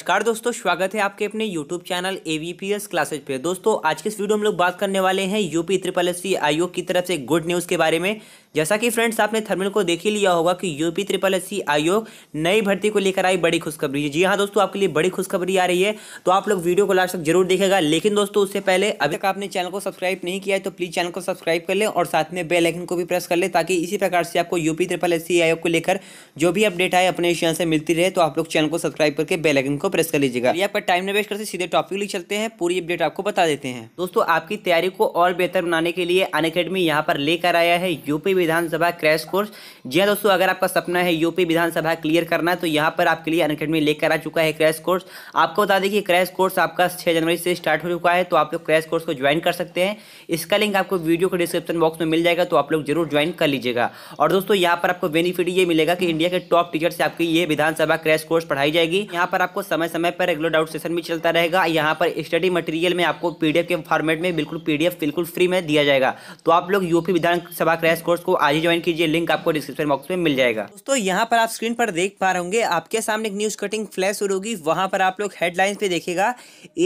नमस्कार दोस्तों स्वागत है आपके अपने YouTube channel A V P S classes पे दोस्तों आज के इस वीडियो में हम लोग बात करने वाले हैं यूपी त्रिपल एस सी आयोग की तरफ से गुड न्यूज़ के बारे में जैसा कि फ्रेंड्स आपने थर्मल को देख ही लिया होगा कि यूपी त्रिपल एस सी आयोग नई भर्ती को लेकर आई बड़ी खुशखबरी जी हाँ दोस्तों आपके लिए बड़ी खुशखबरी आ रही है तो आप लोग वीडियो को लास्ट तक जरूर देखेगा लेकिन दोस्तों उससे पहले अभी तक आपने चैनल को सब्सक्राइब नहीं किया है तो प्लीज़ चैनल को सब्सक्राइब कर लें और साथ में बेलाइकन को भी प्रेस कर लें ताकि इसी प्रकार से आपको यूपी त्रिपल एस सी आयोग को लेकर जो भी अपडेट आए अपने विषय से मिलती रहे तो आप लोग चैनल को सब्सक्राइब करके बेलाइकन को प्रेस कर लीजिएगा ये आपका टाइम वेस्ट करते सीधे टॉपिक लिख चलते हैं पूरी अपडेट आपको बता देते हैं दोस्तों आपकी तैयारी को और बेहतर बनाने के लिए अन अकेडमी यहाँ पर लेकर आया है यूपी विधानसभा क्रैश कोर्स जी हाँ दोस्तों अगर आपका सपना है यूपी विधानसभा क्लियर करना है तो यहाँ पर आपके लिए अन अकेडमी लेकर आ चुका है क्रैश कोर्स आपको बता दें कि क्रैश कोर्स आपका छह जनवरी से स्टार्ट हो चुका है तो आप लोग क्रैश कोर्स को ज्वाइन कर सकते हैं इसका लिंक आपको वीडियो के डिस्क्रिप्शन बॉक्स में मिल जाएगा तो आप लोग जरूर ज्वाइन कर लीजिएगा और दोस्तों यहाँ पर आपको बेनिफिट ये मिलेगा कि इंडिया के टॉप टीचर से आपकी ये विधानसभा क्रैश कोर्स पढ़ाई जाएगी यहाँ पर आपको समय समय पर रेगुलर डाउट सेशन भी चलता रहेगा यहाँ पर स्टडी मटेरियल में आपको पीडीएफ के फॉर्मेट में बिल्कुल पीडीएफ बिल्कुल फ्री में दिया जाएगा तो आप लोग यूपी विधानसभा क्रैश कोर्स को आज ही ज्वाइन कीजिए लिंक आपको डिस्क्रिप्शन बॉक्स में मिल जाएगा दोस्तों यहाँ पर आप स्क्रीन पर देख पा रहे होंगे आपके सामने एक न्यूज कटिंग फ्लैश शुरू होगी वहाँ पर आप लोग हेडलाइंस पे देखेगा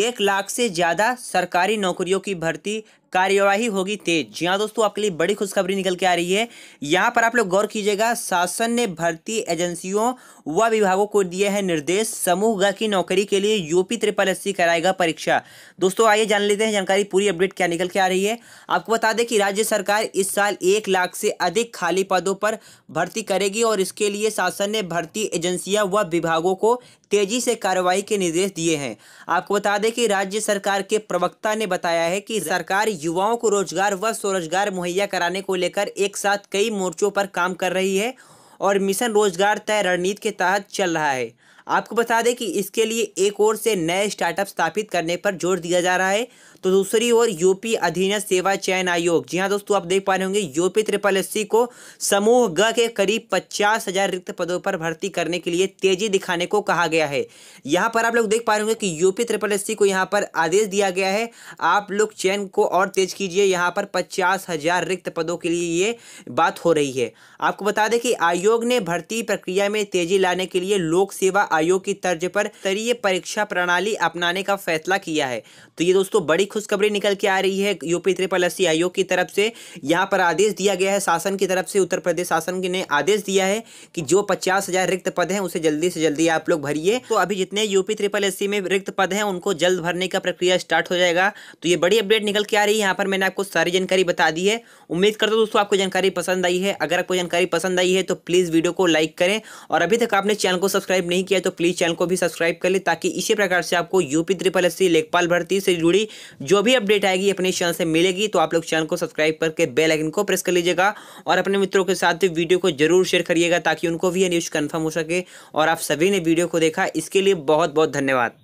एक लाख से ज़्यादा सरकारी नौकरियों की भर्ती कार्यवाही होगी तेज जी हाँ दोस्तों आपके लिए बड़ी खुशखबरी निकल के आ रही है यहाँ पर आप लोग गौर कीजिएगा शासन ने भर्ती एजेंसियों व विभागों को दिए हैं निर्देश समूह ग की नौकरी के लिए यूपी त्रिपल एस कराएगा परीक्षा दोस्तों आइए जान लेते हैं जानकारी पूरी अपडेट क्या निकल के आ रही है आपको बता दें कि राज्य सरकार इस साल एक लाख से अधिक खाली पदों पर भर्ती करेगी और इसके लिए शासन ने भर्ती एजेंसियाँ व विभागों को तेजी से कार्रवाई के निर्देश दिए हैं आपको बता दें कि राज्य सरकार के प्रवक्ता ने बताया है कि सरकार युवाओं को रोजगार व स्वरोजगार मुहैया कराने को लेकर एक साथ कई मोर्चों पर काम कर रही है और मिशन रोजगार तय रणनीति के तहत चल रहा है आपको बता दें कि इसके लिए एक ओर से नए स्टार्टअप स्थापित करने पर जोर दिया जा रहा है तो दूसरी ओर यूपी अधीन सेवा चयन आयोग जी हाँ दोस्तों आप देख पा रहे होंगे यूपी ट्रिपल एस को समूह ग के करीब पचास हजार रिक्त पदों पर भर्ती करने के लिए तेजी दिखाने को कहा गया है यहाँ पर आप लोग देख पा रहे होंगे कि यूपी ट्रिपल एस को यहाँ पर आदेश दिया गया है आप लोग चयन को और तेज कीजिए यहाँ पर पचास हजार रिक्त पदों के लिए ये बात हो रही है आपको बता दें कि आयोग ने भर्ती प्रक्रिया में तेजी लाने के लिए लोक सेवा आयोग की तर्ज पर स्तरीय परीक्षा प्रणाली अपनाने का फैसला किया है तो ये दोस्तों बड़ी खुशखबरी निकल के आ रही है यूपी त्रिपलसी आयोग की तरफ से यहाँ पर आदेश दिया गया है शासन की तरफ से उत्तर प्रदेश शासन ने आदेश दिया है कि जो पचास हजार रिक्त पद हैं उसे जल्दी से जल्दी आप लोग भरिए तो अभी जितने यूपी त्रिपल एस में रिक्त पद हैं उनको जल्द भरने का प्रक्रिया स्टार्ट हो जाएगा तो ये बड़ी अपडेट निकल के आ रही है यहाँ पर मैंने आपको सारी जानकारी बता दी है उम्मीद करता हूँ दोस्तों आपको जानकारी पसंद आई है अगर आपको जानकारी पसंद आई है तो प्लीज़ वीडियो को लाइक करें और अभी तक आपने चैनल को सब्सक्राइब नहीं किया तो प्लीज़ चैनल को भी सब्सक्राइब कर लें ताकि इसी प्रकार से आपको यूपी त्रिपल एस लेखपाल भर्ती से जुड़ी जो भी अपडेट आएगी अपने चैनल से मिलेगी तो आप लोग चैनल को सब्सक्राइब करके बेल आइकन को प्रेस कर लीजिएगा और अपने मित्रों के साथ वीडियो को जरूर शेयर करिएगा ताकि उनको भी यह न्यूज़ कन्फर्म हो सके और आप सभी ने वीडियो को देखा इसके लिए बहुत बहुत धन्यवाद